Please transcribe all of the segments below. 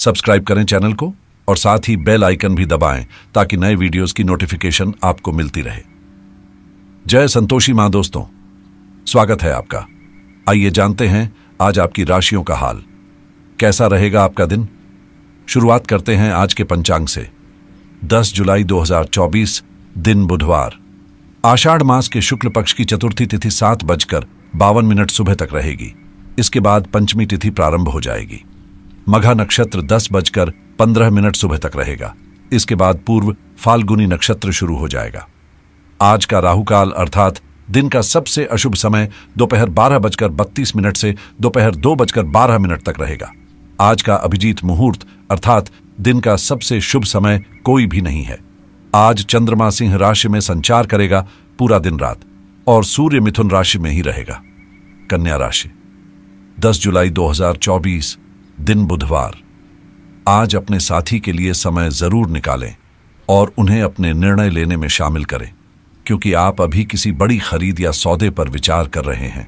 subscribe करें channel को और साथ ही बेल आइकन भी दबाएं ताकि नए वीडियोस की नोटिफिकेशन आपको मिलती रहे जय संतोषी मां दोस्तों स्वागत है आपका आइए जानते हैं आज आपकी राशियों का हाल कैसा रहेगा आपका दिन शुरुआत करते हैं आज के पंचांग से 10 जुलाई 2024 दिन बुधवार आषाढ़ मास के शुक्ल पक्ष की चतुर्थी तिथि सात बजकर बावन मिनट सुबह तक रहेगी इसके बाद पंचमी तिथि प्रारंभ हो जाएगी मघा नक्षत्र दस बजकर पंद्रह मिनट सुबह तक रहेगा इसके बाद पूर्व फाल्गुनी नक्षत्र शुरू हो जाएगा आज का राहुकाल अर्थात दिन का सबसे अशुभ समय दोपहर बारह बजकर बत्तीस मिनट से दोपहर दो बजकर बारह मिनट तक रहेगा आज का अभिजीत मुहूर्त अर्थात दिन का सबसे शुभ समय कोई भी नहीं है आज चंद्रमा सिंह राशि में संचार करेगा पूरा दिन रात और सूर्य मिथुन राशि में ही रहेगा कन्या राशि 10 जुलाई 2024 दिन बुधवार आज अपने साथी के लिए समय जरूर निकालें और उन्हें अपने निर्णय लेने में शामिल करें क्योंकि आप अभी किसी बड़ी खरीद या सौदे पर विचार कर रहे हैं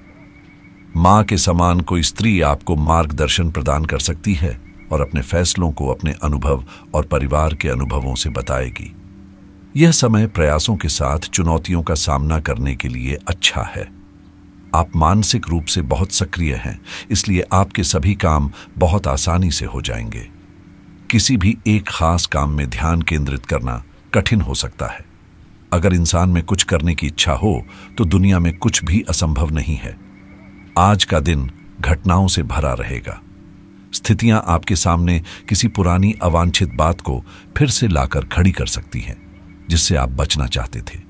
मां के समान कोई स्त्री आपको मार्गदर्शन प्रदान कर सकती है और अपने फैसलों को अपने अनुभव और परिवार के अनुभवों से बताएगी यह समय प्रयासों के साथ चुनौतियों का सामना करने के लिए अच्छा है आप मानसिक रूप से बहुत सक्रिय हैं इसलिए आपके सभी काम बहुत आसानी से हो जाएंगे किसी भी एक खास काम में ध्यान केंद्रित करना कठिन हो सकता है अगर इंसान में कुछ करने की इच्छा हो तो दुनिया में कुछ भी असंभव नहीं है आज का दिन घटनाओं से भरा रहेगा स्थितियां आपके सामने किसी पुरानी अवांछित बात को फिर से लाकर खड़ी कर सकती हैं जिससे आप बचना चाहते थे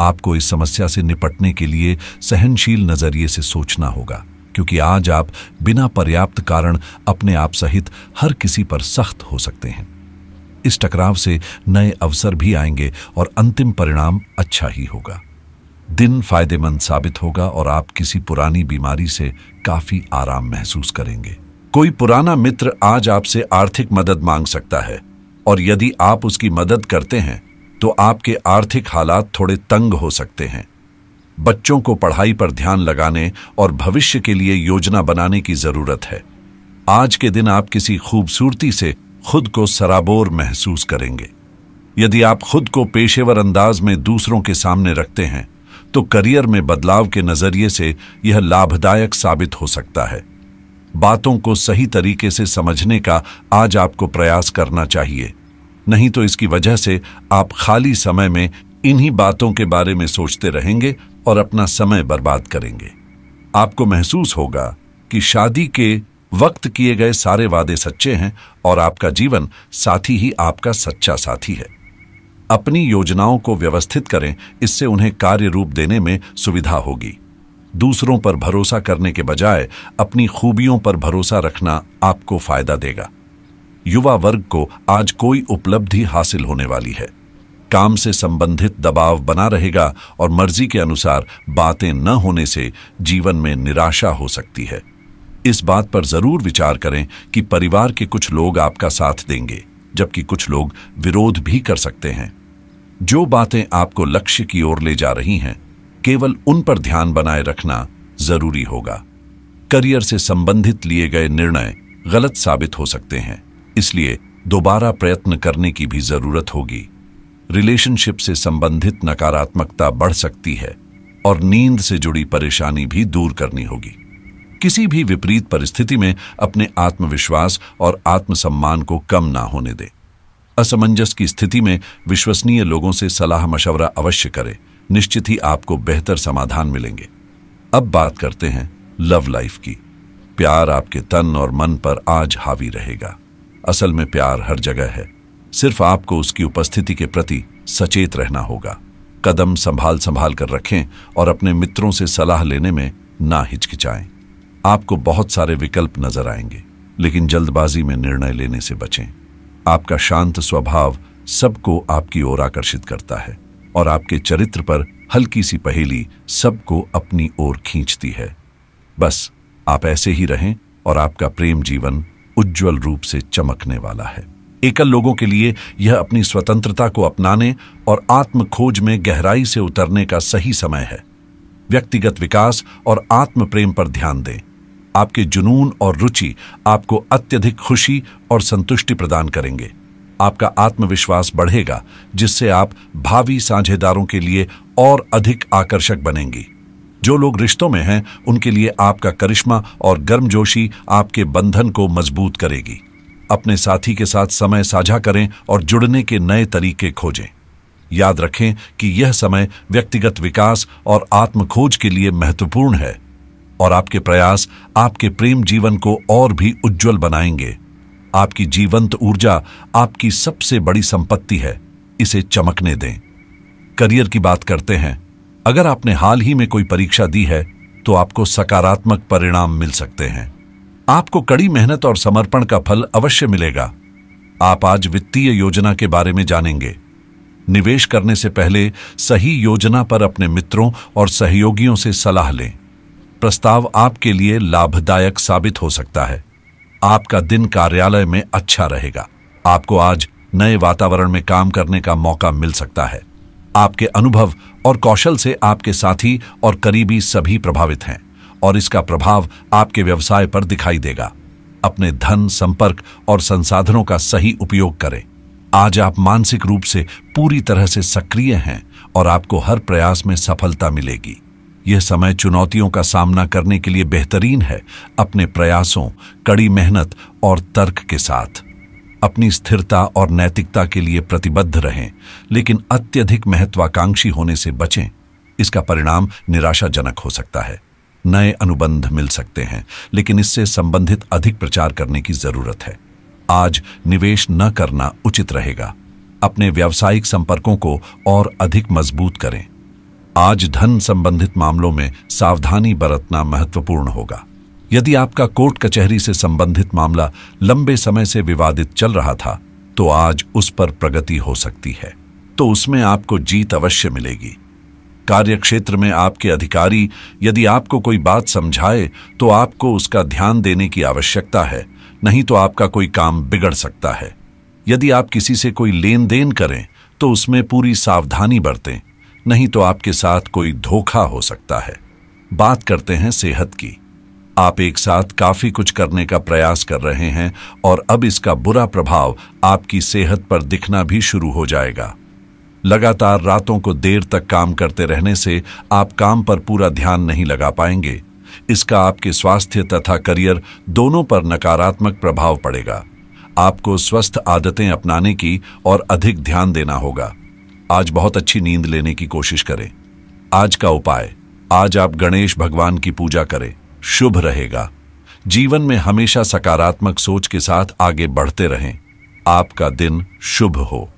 आपको इस समस्या से निपटने के लिए सहनशील नजरिए से सोचना होगा क्योंकि आज आप बिना पर्याप्त कारण अपने आप सहित हर किसी पर सख्त हो सकते हैं इस टकराव से नए अवसर भी आएंगे और अंतिम परिणाम अच्छा ही होगा दिन फायदेमंद साबित होगा और आप किसी पुरानी बीमारी से काफी आराम महसूस करेंगे कोई पुराना मित्र आज आपसे आर्थिक मदद मांग सकता है और यदि आप उसकी मदद करते हैं तो आपके आर्थिक हालात थोड़े तंग हो सकते हैं बच्चों को पढ़ाई पर ध्यान लगाने और भविष्य के लिए योजना बनाने की जरूरत है आज के दिन आप किसी खूबसूरती से खुद को सराबोर महसूस करेंगे यदि आप खुद को पेशेवर अंदाज में दूसरों के सामने रखते हैं तो करियर में बदलाव के नजरिए से यह लाभदायक साबित हो सकता है बातों को सही तरीके से समझने का आज आपको प्रयास करना चाहिए नहीं तो इसकी वजह से आप खाली समय में इन्हीं बातों के बारे में सोचते रहेंगे और अपना समय बर्बाद करेंगे आपको महसूस होगा कि शादी के वक्त किए गए सारे वादे सच्चे हैं और आपका जीवन साथी ही आपका सच्चा साथी है अपनी योजनाओं को व्यवस्थित करें इससे उन्हें कार्य रूप देने में सुविधा होगी दूसरों पर भरोसा करने के बजाय अपनी खूबियों पर भरोसा रखना आपको फायदा देगा युवा वर्ग को आज कोई उपलब्धि हासिल होने वाली है काम से संबंधित दबाव बना रहेगा और मर्जी के अनुसार बातें न होने से जीवन में निराशा हो सकती है इस बात पर जरूर विचार करें कि परिवार के कुछ लोग आपका साथ देंगे जबकि कुछ लोग विरोध भी कर सकते हैं जो बातें आपको लक्ष्य की ओर ले जा रही हैं केवल उन पर ध्यान बनाए रखना जरूरी होगा करियर से संबंधित लिए गए निर्णय गलत साबित हो सकते हैं इसलिए दोबारा प्रयत्न करने की भी जरूरत होगी रिलेशनशिप से संबंधित नकारात्मकता बढ़ सकती है और नींद से जुड़ी परेशानी भी दूर करनी होगी किसी भी विपरीत परिस्थिति में अपने आत्मविश्वास और आत्मसम्मान को कम ना होने दें असमंजस की स्थिति में विश्वसनीय लोगों से सलाह मशवरा अवश्य करें निश्चित ही आपको बेहतर समाधान मिलेंगे अब बात करते हैं लव लाइफ की प्यार आपके तन और मन पर आज हावी रहेगा असल में प्यार हर जगह है सिर्फ आपको उसकी उपस्थिति के प्रति सचेत रहना होगा कदम संभाल संभाल कर रखें और अपने मित्रों से सलाह लेने में ना हिचकिचाएं आपको बहुत सारे विकल्प नजर आएंगे लेकिन जल्दबाजी में निर्णय लेने से बचें आपका शांत स्वभाव सबको आपकी ओर आकर्षित करता है और आपके चरित्र पर हल्की सी पहेली सबको अपनी ओर खींचती है बस आप ऐसे ही रहें और आपका प्रेम जीवन उज्जवल रूप से चमकने वाला है एकल लोगों के लिए यह अपनी स्वतंत्रता को अपनाने और आत्म खोज में गहराई से उतरने का सही समय है व्यक्तिगत विकास और आत्म प्रेम पर ध्यान दें आपके जुनून और रुचि आपको अत्यधिक खुशी और संतुष्टि प्रदान करेंगे आपका आत्मविश्वास बढ़ेगा जिससे आप भावी साझेदारों के लिए और अधिक आकर्षक बनेंगी जो लोग रिश्तों में हैं उनके लिए आपका करिश्मा और गर्मजोशी आपके बंधन को मजबूत करेगी अपने साथी के साथ समय साझा करें और जुड़ने के नए तरीके खोजें याद रखें कि यह समय व्यक्तिगत विकास और आत्मखोज के लिए महत्वपूर्ण है और आपके प्रयास आपके प्रेम जीवन को और भी उज्जवल बनाएंगे आपकी जीवंत ऊर्जा आपकी सबसे बड़ी संपत्ति है इसे चमकने दें करियर की बात करते हैं अगर आपने हाल ही में कोई परीक्षा दी है तो आपको सकारात्मक परिणाम मिल सकते हैं आपको कड़ी मेहनत और समर्पण का फल अवश्य मिलेगा आप आज वित्तीय योजना के बारे में जानेंगे निवेश करने से पहले सही योजना पर अपने मित्रों और सहयोगियों से सलाह लें प्रस्ताव आपके लिए लाभदायक साबित हो सकता है आपका दिन कार्यालय में अच्छा रहेगा आपको आज नए वातावरण में काम करने का मौका मिल सकता है आपके अनुभव और कौशल से आपके साथी और करीबी सभी प्रभावित हैं और इसका प्रभाव आपके व्यवसाय पर दिखाई देगा अपने धन संपर्क और संसाधनों का सही उपयोग करें आज आप मानसिक रूप से पूरी तरह से सक्रिय हैं और आपको हर प्रयास में सफलता मिलेगी यह समय चुनौतियों का सामना करने के लिए बेहतरीन है अपने प्रयासों कड़ी मेहनत और तर्क के साथ अपनी स्थिरता और नैतिकता के लिए प्रतिबद्ध रहें लेकिन अत्यधिक महत्वाकांक्षी होने से बचें इसका परिणाम निराशाजनक हो सकता है नए अनुबंध मिल सकते हैं लेकिन इससे संबंधित अधिक प्रचार करने की जरूरत है आज निवेश न करना उचित रहेगा अपने व्यावसायिक संपर्कों को और अधिक मजबूत करें आज धन संबंधित मामलों में सावधानी बरतना महत्वपूर्ण होगा यदि आपका कोर्ट कचहरी से संबंधित मामला लंबे समय से विवादित चल रहा था तो आज उस पर प्रगति हो सकती है तो उसमें आपको जीत अवश्य मिलेगी कार्यक्षेत्र में आपके अधिकारी यदि आपको कोई बात समझाए तो आपको उसका ध्यान देने की आवश्यकता है नहीं तो आपका कोई काम बिगड़ सकता है यदि आप किसी से कोई लेन देन करें तो उसमें पूरी सावधानी बरतें नहीं तो आपके साथ कोई धोखा हो सकता है बात करते हैं सेहत की आप एक साथ काफी कुछ करने का प्रयास कर रहे हैं और अब इसका बुरा प्रभाव आपकी सेहत पर दिखना भी शुरू हो जाएगा लगातार रातों को देर तक काम करते रहने से आप काम पर पूरा ध्यान नहीं लगा पाएंगे इसका आपके स्वास्थ्य तथा करियर दोनों पर नकारात्मक प्रभाव पड़ेगा आपको स्वस्थ आदतें अपनाने की और अधिक ध्यान देना होगा आज बहुत अच्छी नींद लेने की कोशिश करें आज का उपाय आज आप गणेश भगवान की पूजा करें शुभ रहेगा जीवन में हमेशा सकारात्मक सोच के साथ आगे बढ़ते रहें आपका दिन शुभ हो